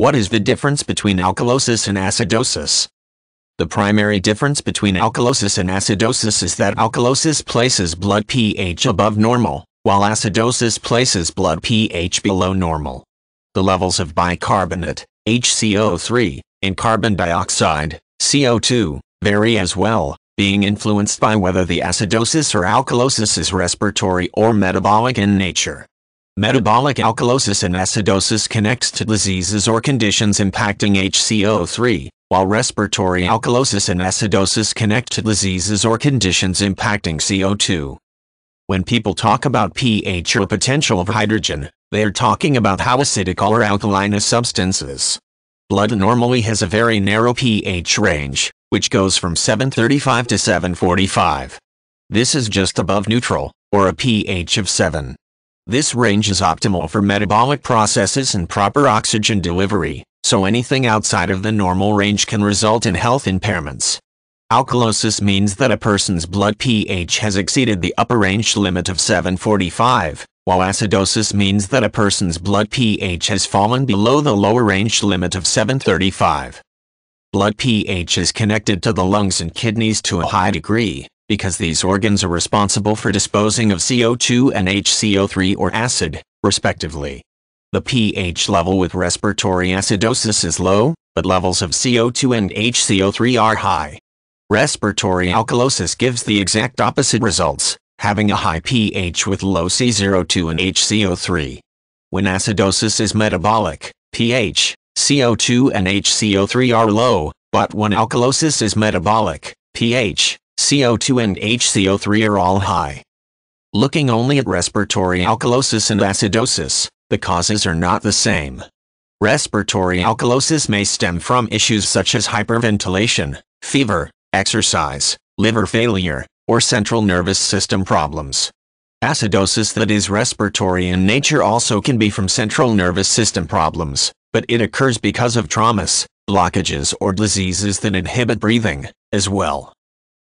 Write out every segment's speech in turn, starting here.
What is the difference between alkalosis and acidosis? The primary difference between alkalosis and acidosis is that alkalosis places blood pH above normal, while acidosis places blood pH below normal. The levels of bicarbonate, HCO3, and carbon dioxide, CO2, vary as well, being influenced by whether the acidosis or alkalosis is respiratory or metabolic in nature. Metabolic alkalosis and acidosis connects to diseases or conditions impacting HCO3, while respiratory alkalosis and acidosis connect to diseases or conditions impacting CO2. When people talk about pH or potential of hydrogen, they are talking about how acidic or alkaline a substance is. Blood normally has a very narrow pH range, which goes from 735 to 745. This is just above neutral, or a pH of 7. This range is optimal for metabolic processes and proper oxygen delivery, so anything outside of the normal range can result in health impairments. Alkalosis means that a person's blood pH has exceeded the upper range limit of 745, while acidosis means that a person's blood pH has fallen below the lower range limit of 735. Blood pH is connected to the lungs and kidneys to a high degree, because these organs are responsible for disposing of CO2 and HCO3 or acid, respectively. The pH level with respiratory acidosis is low, but levels of CO2 and HCO3 are high. Respiratory alkalosis gives the exact opposite results, having a high pH with low co 2 and HCO3. When acidosis is metabolic, pH, CO2 and HCO3 are low, but when alkalosis is metabolic, pH, CO2 and HCO3 are all high. Looking only at respiratory alkalosis and acidosis, the causes are not the same. Respiratory alkalosis may stem from issues such as hyperventilation, fever, exercise, liver failure, or central nervous system problems. Acidosis that is respiratory in nature also can be from central nervous system problems, but it occurs because of traumas, blockages or diseases that inhibit breathing, as well.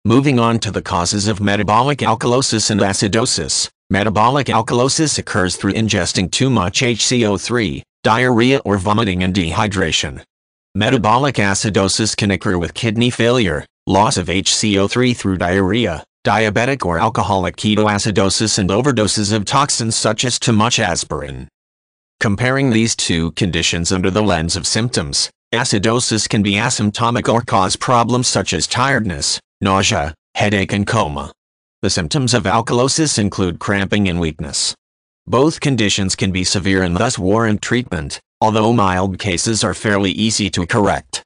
Moving on to the causes of metabolic alkalosis and acidosis. Metabolic alkalosis occurs through ingesting too much HCO3, diarrhea or vomiting and dehydration. Metabolic acidosis can occur with kidney failure, loss of HCO3 through diarrhea, diabetic or alcoholic ketoacidosis and overdoses of toxins such as too much aspirin. Comparing these two conditions under the lens of symptoms, acidosis can be asymptomatic or cause problems such as tiredness, nausea, headache and coma. The symptoms of alkalosis include cramping and weakness. Both conditions can be severe and thus warrant treatment, although mild cases are fairly easy to correct.